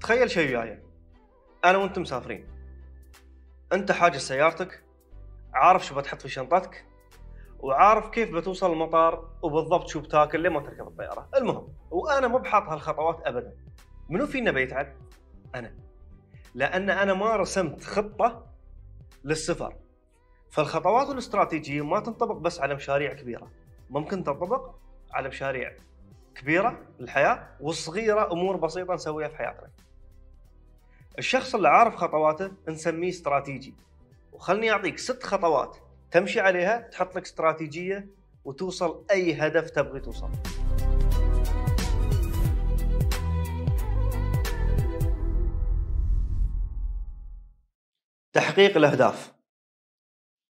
تخيل شيء وياي انا وانت مسافرين انت حاجز سيارتك عارف شو بتحط في شنطتك وعارف كيف بتوصل المطار وبالضبط شو بتاكل لما تركب الطياره المهم وانا مو بحاط هالخطوات ابدا منو فينا بيتعب انا لان انا ما رسمت خطه للسفر فالخطوات الاستراتيجيه ما تنطبق بس على مشاريع كبيره ممكن تنطبق على مشاريع كبيره للحياه وصغيره امور بسيطه نسويها في حياتنا الشخص اللي عارف خطواته نسميه استراتيجي وخلني اعطيك ست خطوات تمشي عليها تحط لك استراتيجيه وتوصل اي هدف تبغي توصل تحقيق الاهداف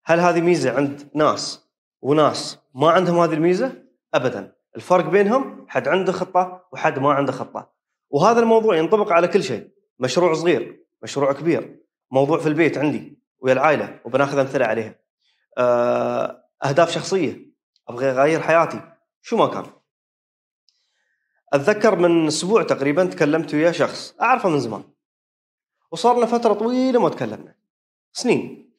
هل هذه ميزه عند ناس وناس ما عندهم هذه الميزه ابدا الفرق بينهم حد عنده خطه وحد ما عنده خطه وهذا الموضوع ينطبق على كل شيء مشروع صغير مشروع كبير موضوع في البيت عندي ويا العائله وبناخذ امثله عليها آه، اهداف شخصيه ابغى اغير حياتي شو ما كان اتذكر من اسبوع تقريبا تكلمت ويا شخص اعرفه من زمان وصار لنا فتره طويله ما تكلمنا سنين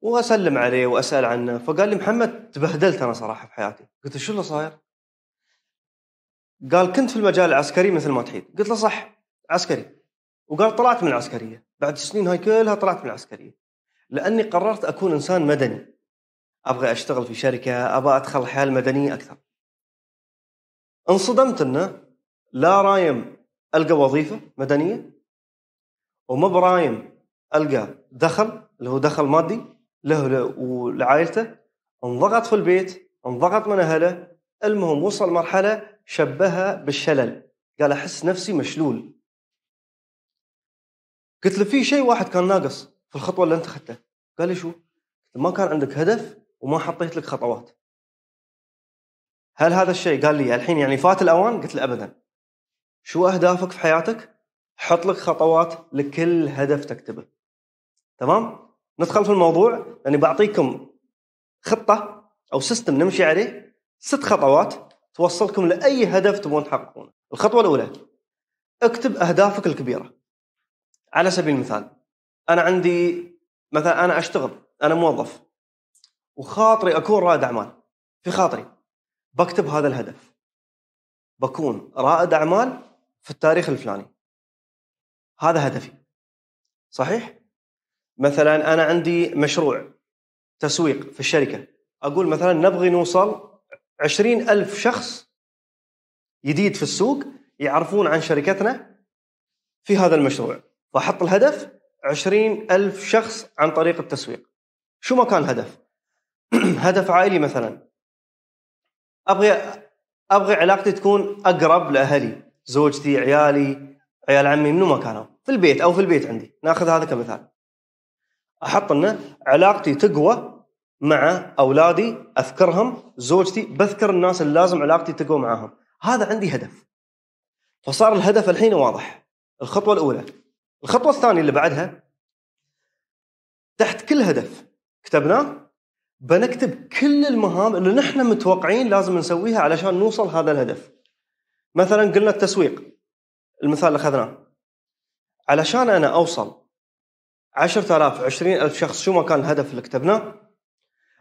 واسلم عليه واسال عنه فقال لي محمد تبهدلت انا صراحه في حياتي قلت شو اللي صاير؟ قال كنت في المجال العسكري مثل ما تحيد قلت له صح عسكري وقال طلعت من العسكريه بعد السنين هاي كلها طلعت من العسكريه لاني قررت اكون انسان مدني ابغى اشتغل في شركه ابغى ادخل الحياه المدنيه اكثر انصدمت انه لا رايم القى وظيفه مدنيه وما برايم القى دخل اللي هو دخل مادي له ولعائلته انضغط في البيت انضغط من اهله المهم وصل مرحله شبهها بالشلل قال احس نفسي مشلول قلت له في شيء واحد كان ناقص في الخطوه اللي انت اخذتها قال لي شو؟ ما كان عندك هدف وما حطيت لك خطوات هل هذا الشيء قال لي الحين يعني فات الاوان؟ قلت له ابدا شو اهدافك في حياتك؟ حط لك خطوات لكل هدف تكتبه تمام؟ ندخل في الموضوع لاني يعني بعطيكم خطه او سيستم نمشي عليه ست خطوات توصلكم لاي هدف تبون تحققونه. الخطوه الاولى اكتب اهدافك الكبيره. على سبيل المثال انا عندي مثلا انا اشتغل انا موظف وخاطري اكون رائد اعمال في خاطري بكتب هذا الهدف بكون رائد اعمال في التاريخ الفلاني هذا هدفي صحيح مثلا انا عندي مشروع تسويق في الشركه اقول مثلا نبغي نوصل عشرين ألف شخص جديد في السوق يعرفون عن شركتنا في هذا المشروع واحط الهدف عشرين ألف شخص عن طريق التسويق شو ما كان هدف هدف عائلي مثلا ابغي ابغي علاقتي تكون اقرب لاهلي زوجتي عيالي عيال عمي منو ما كانوا في البيت او في البيت عندي ناخذ هذا كمثال احط انه علاقتي تقوى مع اولادي اذكرهم زوجتي بذكر الناس اللي لازم علاقتي تقوى معاهم هذا عندي هدف فصار الهدف الحين واضح الخطوه الاولى الخطوه الثانيه اللي بعدها تحت كل هدف كتبناه بنكتب كل المهام اللي نحن متوقعين لازم نسويها علشان نوصل هذا الهدف مثلا قلنا التسويق المثال اللي اخذناه علشان انا اوصل 10000 20000 شخص شو ما كان الهدف اللي كتبناه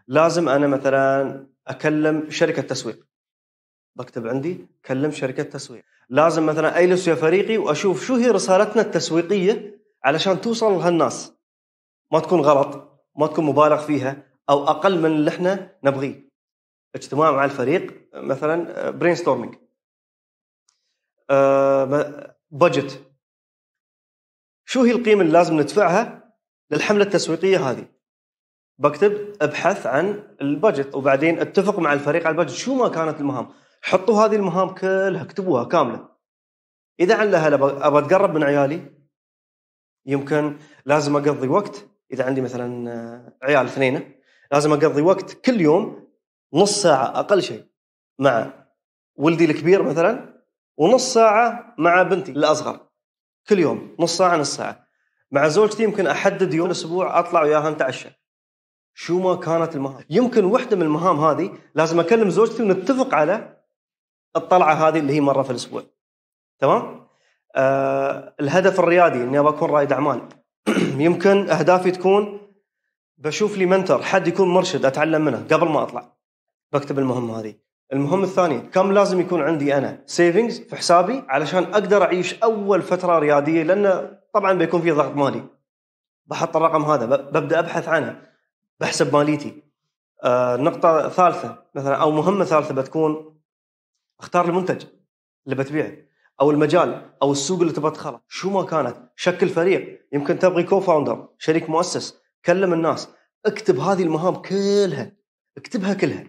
لازم انا مثلا اكلم شركه تسويق بكتب عندي كلم شركة تسويق لازم مثلا أجلس يا فريقي وأشوف شو هي رسالتنا التسويقية علشان توصل لهالناس ما تكون غلط ما تكون مبالغ فيها أو أقل من اللي احنا نبغيه اجتماع مع الفريق مثلا برين ستورمينج بجت شو هي القيمة اللي لازم ندفعها للحملة التسويقية هذه بكتب ابحث عن البجت وبعدين اتفق مع الفريق على البجت شو ما كانت المهام حطوا هذه المهام كلها اكتبوها كامله اذا عن لها ابى اتقرب من عيالي يمكن لازم اقضي وقت اذا عندي مثلا آه، عيال اثنين لازم اقضي وقت كل يوم نص ساعه اقل شيء مع ولدي الكبير مثلا ونص ساعه مع بنتي الاصغر كل يوم نص ساعه نص ساعه مع زوجتي يمكن احدد يوم الاسبوع اطلع وياها نتعشى شو ما كانت المهام يمكن واحده من المهام هذه لازم اكلم زوجتي ونتفق على الطلعه هذه اللي هي مره في الاسبوع تمام آه الهدف الريادي اني ابغى اكون رائد اعمال يمكن اهدافي تكون بشوف لي منتر حد يكون مرشد اتعلم منه قبل ما اطلع بكتب المهمه هذه المهم الثاني كم لازم يكون عندي انا سيفنجز في حسابي علشان اقدر اعيش اول فتره رياديه لان طبعا بيكون في ضغط مالي بحط الرقم هذا ببدا ابحث عنه بحسب ماليتي آه نقطة ثالثة مثلا أو مهمة ثالثة بتكون اختار المنتج اللي بتبيعه او المجال او السوق اللي تبغى تدخله شو ما كانت شكل فريق يمكن تبغي كو فاوندر شريك مؤسس كلم الناس اكتب هذه المهام كلها اكتبها كلها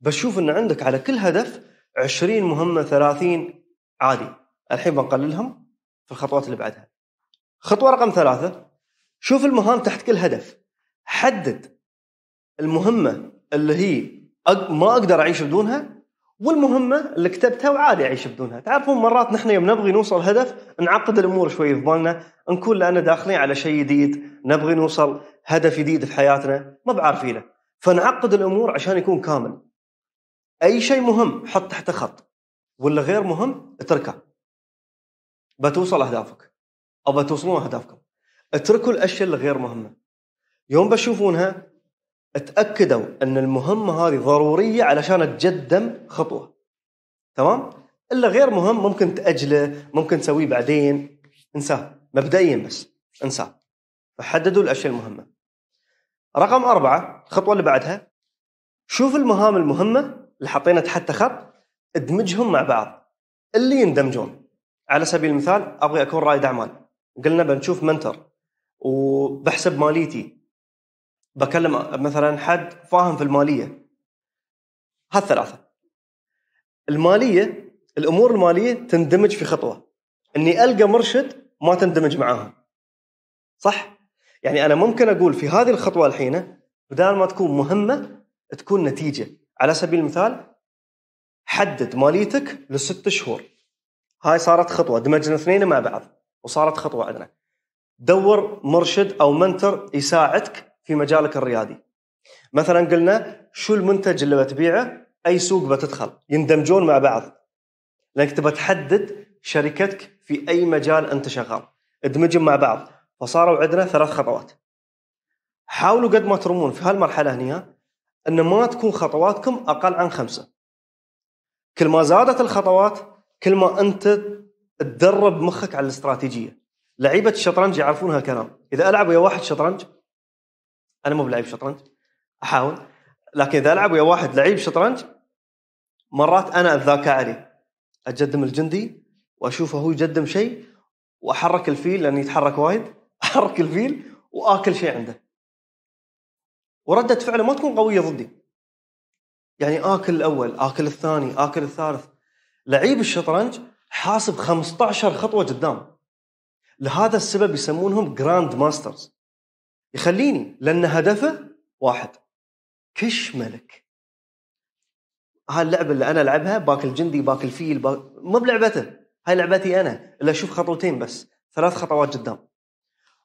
بشوف ان عندك على كل هدف 20 مهمه 30 عادي الحين بنقللهم في الخطوات اللي بعدها خطوه رقم ثلاثة شوف المهام تحت كل هدف حدد المهمه اللي هي ما اقدر اعيش بدونها والمهمه اللي كتبتها وعادي اعيش بدونها، تعرفون مرات نحن يوم نبغي نوصل هدف نعقد الامور شوي في بالنا، نكون لان داخلين على شيء جديد، نبغي نوصل هدف جديد في حياتنا، ما بعارفينه، فنعقد الامور عشان يكون كامل. اي شيء مهم حط تحت خط ولا غير مهم اتركه. بتوصل اهدافك او بتوصلون اهدافكم. اتركوا الاشياء اللي غير مهمه. يوم بتشوفونها اتاكدوا ان المهمه هذه ضروريه علشان تقدم خطوه تمام الا غير مهم ممكن تاجله ممكن تسويه بعدين انساه مبدئيا بس انساه فحددوا الاشياء المهمه رقم أربعة الخطوة اللي بعدها شوف المهام المهمة اللي حطينا تحت خط ادمجهم مع بعض اللي يندمجون على سبيل المثال أبغي أكون رائد أعمال قلنا بنشوف منتر وبحسب ماليتي بكلم مثلا حد فاهم في الماليه هالثلاثه الماليه الامور الماليه تندمج في خطوه اني القى مرشد ما تندمج معاها صح يعني انا ممكن اقول في هذه الخطوه الحين بدال ما تكون مهمه تكون نتيجه على سبيل المثال حدد ماليتك لست شهور هاي صارت خطوه دمجنا اثنين مع بعض وصارت خطوه عندنا دور مرشد او منتر يساعدك في مجالك الريادي مثلا قلنا شو المنتج اللي بتبيعه اي سوق بتدخل يندمجون مع بعض لانك تبى تحدد شركتك في اي مجال انت شغال ادمجهم مع بعض فصاروا عندنا ثلاث خطوات حاولوا قد ما ترمون في هالمرحله هنا ان ما تكون خطواتكم اقل عن خمسه كل ما زادت الخطوات كل ما انت تدرب مخك على الاستراتيجيه لعيبه الشطرنج يعرفون هالكلام اذا العب ويا واحد شطرنج انا مو بلعيب شطرنج احاول لكن اذا العب ويا واحد لعيب شطرنج مرات انا الذاكاء علي اجدم الجندي واشوفه هو يجدم شيء واحرك الفيل لانه يتحرك وايد احرك الفيل واكل شيء عنده ورده فعله ما تكون قويه ضدي يعني اكل الاول اكل الثاني اكل الثالث لعيب الشطرنج حاسب 15 خطوه قدام لهذا السبب يسمونهم جراند ماسترز يخليني لأن هدفه واحد كش ملك هاي اللعبة اللي أنا ألعبها باكل جندي باكل فيل باك... مو بلعبته هاي لعبتي أنا اللي أشوف خطوتين بس ثلاث خطوات قدام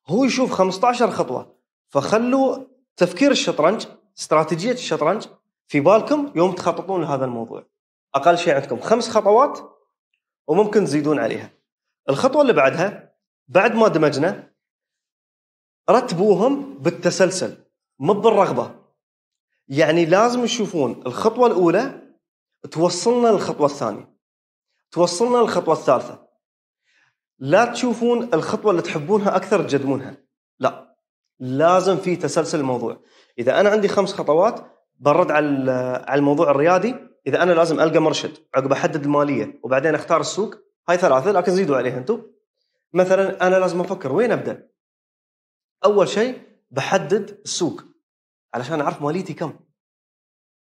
هو يشوف 15 خطوة فخلوا تفكير الشطرنج استراتيجية الشطرنج في بالكم يوم تخططون لهذا الموضوع أقل شيء عندكم خمس خطوات وممكن تزيدون عليها الخطوة اللي بعدها بعد ما دمجنا رتبوهم بالتسلسل مو بالرغبه يعني لازم تشوفون الخطوه الاولى توصلنا للخطوه الثانيه توصلنا للخطوه الثالثه لا تشوفون الخطوه اللي تحبونها اكثر تجدمونها لا لازم في تسلسل الموضوع اذا انا عندي خمس خطوات برد على على الموضوع الريادي اذا انا لازم القى مرشد عقب احدد الماليه وبعدين اختار السوق هاي ثلاثه لكن زيدوا عليها انتم مثلا انا لازم افكر وين ابدا اول شيء بحدد السوق علشان اعرف ماليتي كم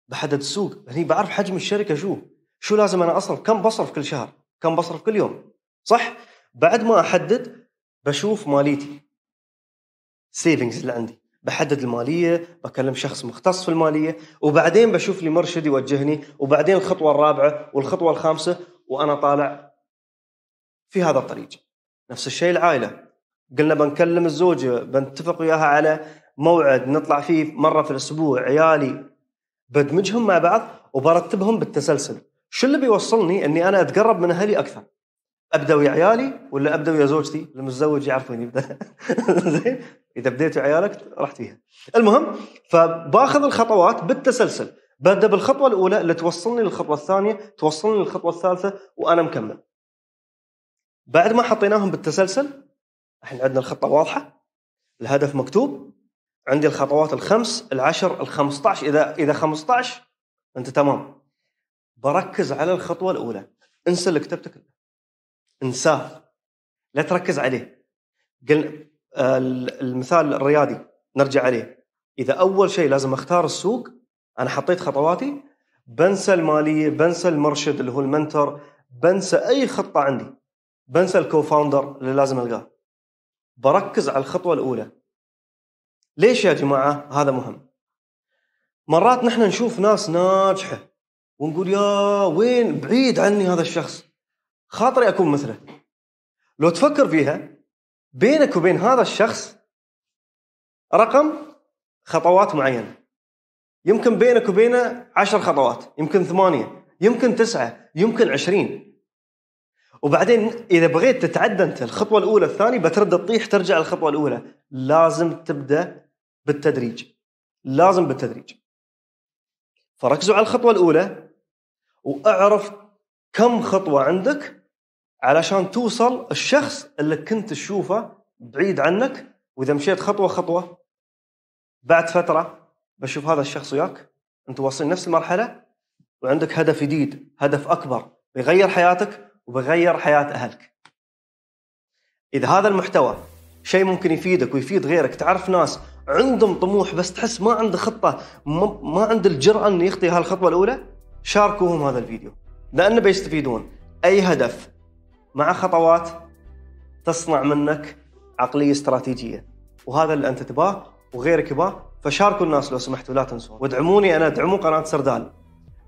بحدد السوق هني بعرف حجم الشركه شو شو لازم انا اصرف كم بصرف كل شهر كم بصرف كل يوم صح بعد ما احدد بشوف ماليتي سيفنجز اللي عندي بحدد الماليه بكلم شخص مختص في الماليه وبعدين بشوف لي مرشد يوجهني وبعدين الخطوه الرابعه والخطوه الخامسه وانا طالع في هذا الطريق نفس الشيء العائله قلنا بنكلم الزوجة بنتفق وياها على موعد نطلع فيه مرة في الأسبوع عيالي بدمجهم مع بعض وبرتبهم بالتسلسل شو اللي بيوصلني أني أنا أتقرب من أهلي أكثر ابدا ويا عيالي ولا ابدا ويا زوجتي المتزوج يبدا. زين اذا بديت ويا عيالك رحت فيها المهم فباخذ الخطوات بالتسلسل ببدا بالخطوه الاولى اللي توصلني للخطوه الثانيه توصلني للخطوه الثالثه وانا مكمل بعد ما حطيناهم بالتسلسل احنا عندنا الخطه واضحه الهدف مكتوب عندي الخطوات الخمس العشر ال 15 اذا اذا 15 انت تمام بركز على الخطوه الاولى انسى اللي كتبته كله انساه لا تركز عليه قل آه، المثال الرياضي نرجع عليه اذا اول شيء لازم اختار السوق انا حطيت خطواتي بنسى الماليه بنسى المرشد اللي هو المنتر بنسى اي خطه عندي بنسى الكوفاوندر اللي لازم القاه بركز على الخطوه الاولى ليش يا جماعه هذا مهم مرات نحن نشوف ناس ناجحه ونقول يا وين بعيد عني هذا الشخص خاطري اكون مثله لو تفكر فيها بينك وبين هذا الشخص رقم خطوات معينه يمكن بينك وبينه عشر خطوات يمكن ثمانية يمكن تسعة يمكن عشرين وبعدين اذا بغيت تتعدى انت الخطوه الاولى الثانيه بترد تطيح ترجع للخطوه الاولى لازم تبدا بالتدريج لازم بالتدريج فركزوا على الخطوه الاولى واعرف كم خطوه عندك علشان توصل الشخص اللي كنت تشوفه بعيد عنك واذا مشيت خطوه خطوه بعد فتره بشوف هذا الشخص وياك انت واصلين نفس المرحله وعندك هدف جديد هدف اكبر بيغير حياتك وبغير حياه اهلك. اذا هذا المحتوى شيء ممكن يفيدك ويفيد غيرك تعرف ناس عندهم طموح بس تحس ما عنده خطه ما, عنده الجراه انه يخطي هالخطوه الاولى شاركوهم هذا الفيديو لانه بيستفيدون اي هدف مع خطوات تصنع منك عقليه استراتيجيه وهذا اللي انت تباه وغيرك يباه فشاركوا الناس لو سمحتوا لا تنسون وادعموني انا ادعموا قناه سردال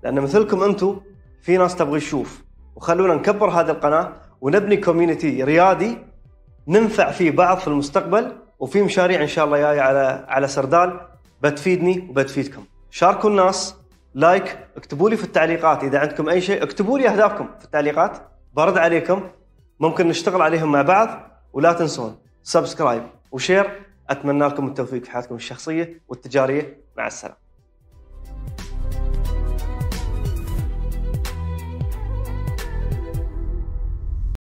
لان مثلكم انتم في ناس تبغى تشوف وخلونا نكبر هذه القناه ونبني كوميونتي ريادي ننفع فيه بعض في المستقبل وفي مشاريع ان شاء الله جايه على على سردال بتفيدني وبتفيدكم شاركوا الناس لايك اكتبوا لي في التعليقات اذا عندكم اي شيء اكتبوا لي اهدافكم في التعليقات برد عليكم ممكن نشتغل عليهم مع بعض ولا تنسون سبسكرايب وشير اتمنى لكم التوفيق في حياتكم الشخصيه والتجاريه مع السلامه